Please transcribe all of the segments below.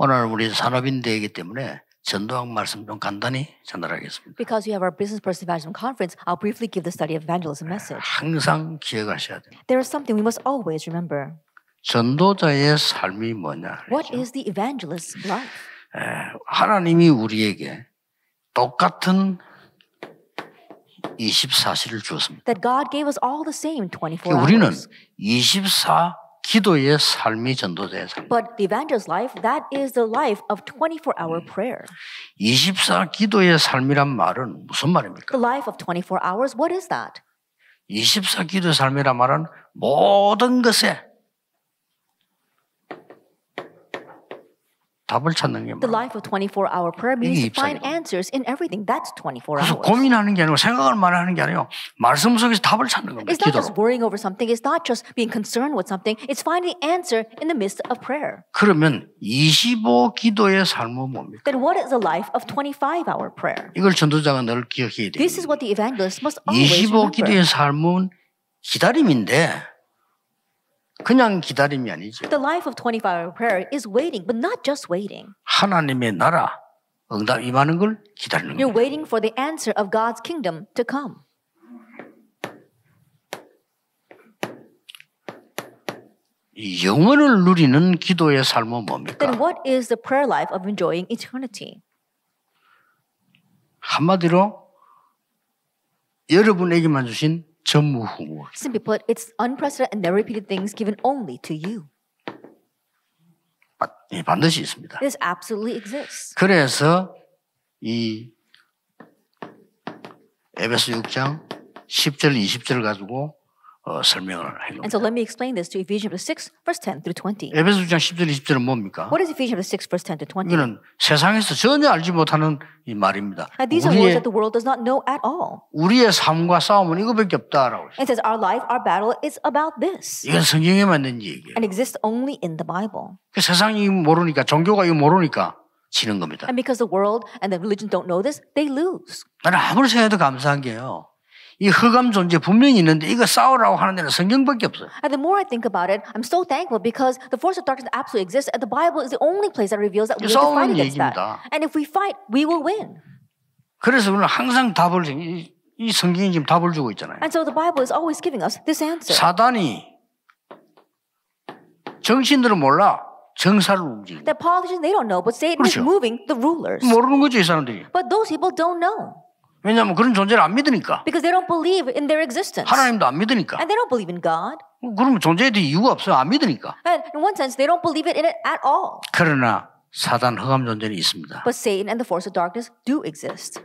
오늘 우리 산업인대이기 때문에 전도학 말씀 좀 간단히 전달하겠습니다. Because we have our business person evangelism conference, I'll briefly give the study of evangelism message. 항상 기억하셔야 돼요. There is something we must always remember. 전도자의 삶이 뭐냐? What is the evangelist's life? 하나님이 우리에게 똑같은 24시를 주었습니다. That God gave us all the same 24 hours. 우리는 24 기도의 삶이 전도자의 삶. But the evangelist life, that is the life of 24-hour prayer. 24 기도의 삶이란 말은 무슨 말입니까? The life of 24 hours, what is that? 24 기도의 삶이란 말은 모든 것에 답을 찾는 게 The life of 24-hour prayer means to find answers in everything. That's 24 hours. 고민하는 게 아니고 생각을 말하는 게 아니고 말씀 속에서 답을 찾는 겁니다. It's not just worrying over something. It's not just being concerned with something. It's finding the answer in the midst of prayer. 그러면 25 기도의 삶은 뭡니까? Then what is the life of 25-hour prayer? 이걸 전도자가 늘 기억해야 돼요. This is what the evangelist must always remember. 25 기도의 삶은 기다림인데 그냥 기다림이 아니죠. The life of 25-hour prayer is waiting, but not just waiting. 하나님의 나라 응답 임하는 걸 기다리는 거예요. You're waiting for the answer of God's kingdom to come. 영원을 누리는 기도의 삶은 뭡니까? Then what is the prayer life of enjoying eternity? 한마디로 여러분에게만 주신 전무후무. Simply put, it's unprecedented and the repeated things given only to you. 예, 반드시 있습니다. This absolutely exists. 그래서 이 에베소 6장 10절 20절을 가지고 어, 설명을 한 겁니다. And so let me explain this to Ephesians 6 verse 10 through 20. 에베소 6장 10절 20절은 뭡니까? What is Ephesians 6 verse 10 to 20? 이거는 세상에서 전혀 알지 못하는 이 말입니다. Now, these 우리의, are words that the world does not know at all. 우리의 삶과 싸움은 이거밖에 없다라고. It says our life, our battle is about this. 이건 성경에만 있는 얘기예요. And exists only in the Bible. 그 세상이 모르니까 종교가 이거 모르니까 지는 겁니다. And because the world and the religion don't know this, they lose. 나는 아무리 생각해도 감사한 게요. 이 흑암 존재 분명히 있는데 이거 싸우라고 하는 데는 성경밖에 없어. And the more I think about it, I'm so thankful because the force of darkness absolutely exists, and the Bible is the only place that reveals that we have to fight against 얘기입니다. that. And if we fight, we will win. 그래서 우리는 항상 답을 이, 이 성경이 지금 답을 주고 있잖아요. And so the Bible is always giving us this answer. 사단이 정신들은 몰라. 정사를 움직이는. The politicians they don't know, but Satan 그렇죠. is moving the rulers. 모르는 거죠 이 사람들이. But those people don't know. 왜냐하면 그런 존재를 안 믿으니까. Because they don't believe in their existence. 하나님도 안 믿으니까. And they don't believe in God. 그럼 존재에 대해 이유가 없어요. 안 믿으니까. And in one sense, they don't believe it in it at all. 그러나 사단 허감 존재는 있습니다. But Satan and the force of darkness do exist.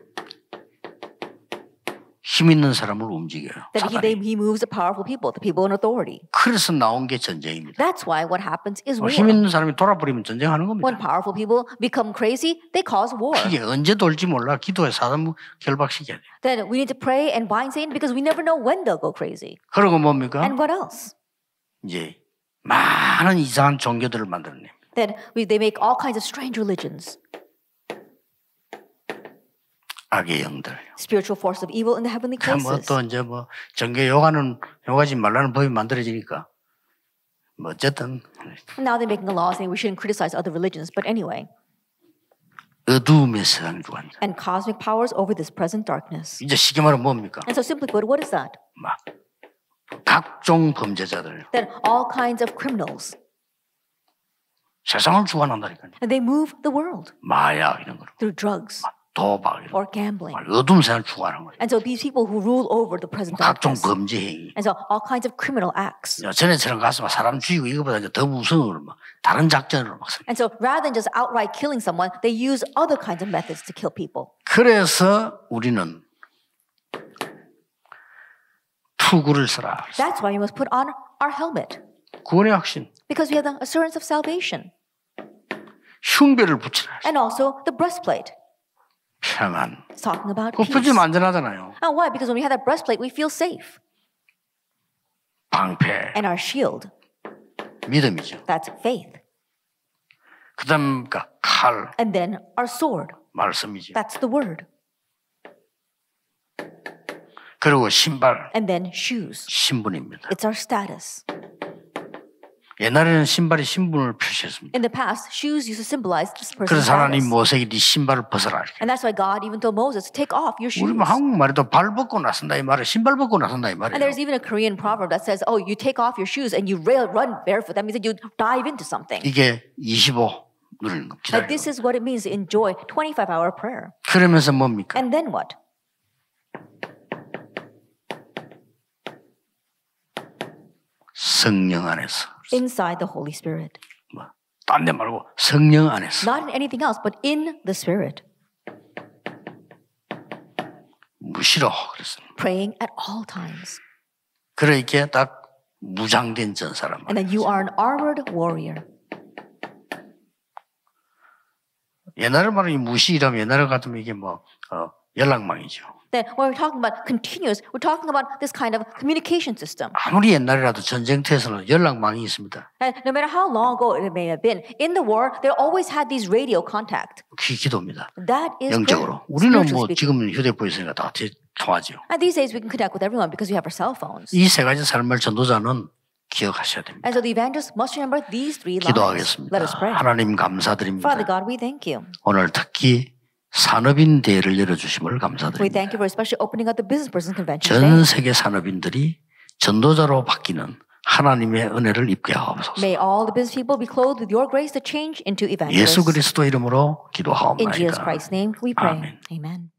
힘 있는 사람을 움직여요. That he, they, he moves the powerful people, the people in authority. 그래서 나온 게 전쟁입니다. That's why what happens is war. 힘 있는 사람이 돌아버리면 전쟁하는 겁니다. When powerful people become crazy, they cause war. 이게 언제 돌지 몰라 기도에 사람 결박시켜야 돼. Then we need to pray and bind Satan because we never know when they'll go crazy. 그러고 뭡니까? And what else? 이제 많은 이상한 종교들을 만들어냅니다. Then we, they make all kinds of strange religions. 악의 영들. Spiritual force of evil in the heavenly places. 뭐또 이제 뭐 정계 요가는 요가지 말라는 법이 만들어지니까 뭐 어쨌든. Now they're making a law saying we shouldn't criticize other religions, but anyway. 어두움의 세상 주관. And cosmic powers over this present darkness. 이제 쉽게 말하면 뭡니까? And so simply put, what is that? 막 각종 범죄자들. Then all kinds of criminals. 세상을 주관한다니까요. And they move the world. 마약 이런 거로. Through drugs. 막 도박 or gambling. 거예요. And so these people who rule over the present 각종 범죄 행위. And so all kinds of criminal acts. 전에처럼 가서 막 사람 죽이고 이거보다 더 무서운 막 다른 작전으로 막 씁니다. And so rather than just outright killing someone, they use other kinds of methods to kill people. 그래서 우리는 투구를 쓰라. That's why we must put on our helmet. 구원의 확신. Because we have the assurance of salvation. 흉배를 붙이라. And also the breastplate. 평안. Talking about peace. 부풀면 안전하잖아요. And oh, why? Because when we have that breastplate, we feel safe. 방패. And our shield. 믿음이죠. That's faith. 그다음 칼. And then our sword. 말씀이죠. That's the word. 그리고 신발. And then shoes. 신분입니다. It's our status. 옛날에는 신발이 신분을 표시했습니다. In the past, shoes used to symbolize this person's 그래서 하나님 모세에게 네 신발을 벗어라. And that's why God even told Moses, take off your shoes. 우리 한국말에도 발 벗고 나선다 이 말에 신발 벗고 나선다 이 말이에요. And there's even a Korean proverb that says, oh, you take off your shoes and you rail, run barefoot. That means that you dive into something. 이게 25 누리는 거. Like this is what it means to enjoy 25-hour prayer. 그러면서 뭡니까? And then what? 성령 안에서. inside the Holy Spirit. 딴데 말고 성령 안에서. Not in anything else, but in the Spirit. 무시로 그랬어요. Praying at all times. 그러니까 딱 무장된 전사란 말이에요. And then you are an armored warrior. 옛날에 말하면 무시라면 옛날에 같으면 이게 뭐 어, 연락망이죠. that when we're talking about continuous, we're talking about this kind of communication system. 아무리 옛날이라도 전쟁터에서는 연락망이 있습니다. And no matter how long ago it may have been, in the war, they always had these radio contact. 그게 기도입니다. That is 영적으로. 우리는 뭐 지금 휴대폰 있으니까 다 통하죠. And these days we can connect with everyone because we have our cell phones. 이세 가지 삶을 전도자는 기억하셔야 됩니다. And so the evangelist must remember these three lines. 기도하겠습니다. Let us pray. 하나님 감사드립니다. Father God, we thank you. 오늘 특히 산업인 대회를 열어주심을 감사드립니다. 전 세계 산업인들이 전도자로 바뀌는 하나님의 은혜를 입게 하옵소서. 예수 그리스도 이름으로 기도하옵나이다. 아멘.